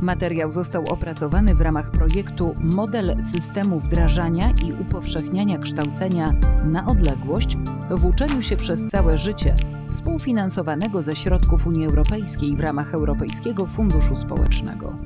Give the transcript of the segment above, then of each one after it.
Materiał został opracowany w ramach projektu Model systemu wdrażania i upowszechniania kształcenia na odległość w uczeniu się przez całe życie, współfinansowanego ze środków Unii Europejskiej w ramach Europejskiego Funduszu Społecznego.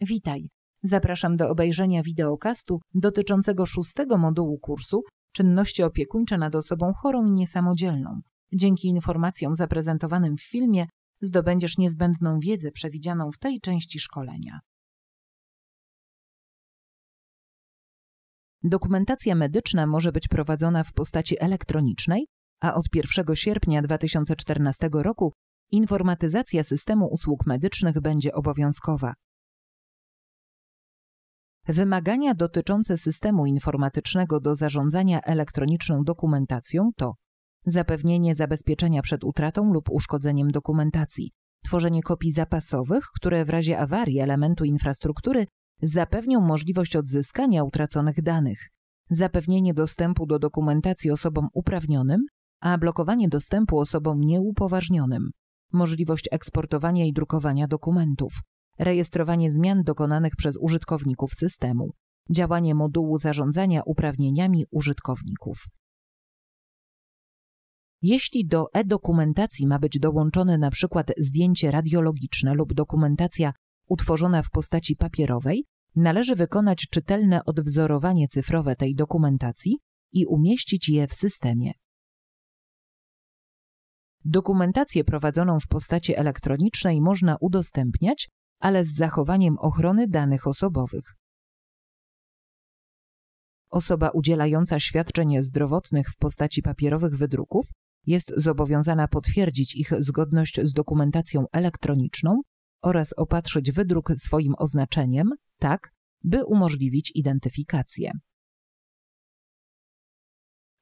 Witaj. Zapraszam do obejrzenia wideokastu dotyczącego szóstego modułu kursu Czynności opiekuńcze nad osobą chorą i niesamodzielną. Dzięki informacjom zaprezentowanym w filmie zdobędziesz niezbędną wiedzę przewidzianą w tej części szkolenia. Dokumentacja medyczna może być prowadzona w postaci elektronicznej, a od 1 sierpnia 2014 roku informatyzacja systemu usług medycznych będzie obowiązkowa. Wymagania dotyczące systemu informatycznego do zarządzania elektroniczną dokumentacją to zapewnienie zabezpieczenia przed utratą lub uszkodzeniem dokumentacji, tworzenie kopii zapasowych, które w razie awarii elementu infrastruktury zapewnią możliwość odzyskania utraconych danych, zapewnienie dostępu do dokumentacji osobom uprawnionym, a blokowanie dostępu osobom nieupoważnionym, możliwość eksportowania i drukowania dokumentów, rejestrowanie zmian dokonanych przez użytkowników systemu, działanie modułu zarządzania uprawnieniami użytkowników. Jeśli do e-dokumentacji ma być dołączone np. zdjęcie radiologiczne lub dokumentacja utworzona w postaci papierowej, należy wykonać czytelne odwzorowanie cyfrowe tej dokumentacji i umieścić je w systemie. Dokumentację prowadzoną w postaci elektronicznej można udostępniać, ale z zachowaniem ochrony danych osobowych. Osoba udzielająca świadczeń zdrowotnych w postaci papierowych wydruków jest zobowiązana potwierdzić ich zgodność z dokumentacją elektroniczną oraz opatrzyć wydruk swoim oznaczeniem, tak by umożliwić identyfikację.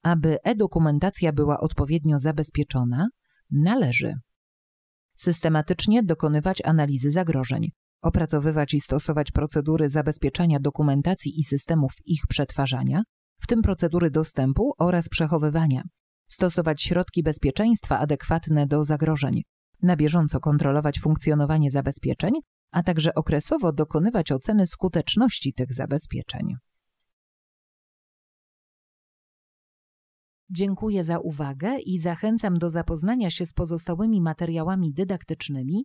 Aby e-dokumentacja była odpowiednio zabezpieczona, należy systematycznie dokonywać analizy zagrożeń, opracowywać i stosować procedury zabezpieczania dokumentacji i systemów ich przetwarzania, w tym procedury dostępu oraz przechowywania, stosować środki bezpieczeństwa adekwatne do zagrożeń, na bieżąco kontrolować funkcjonowanie zabezpieczeń, a także okresowo dokonywać oceny skuteczności tych zabezpieczeń. Dziękuję za uwagę i zachęcam do zapoznania się z pozostałymi materiałami dydaktycznymi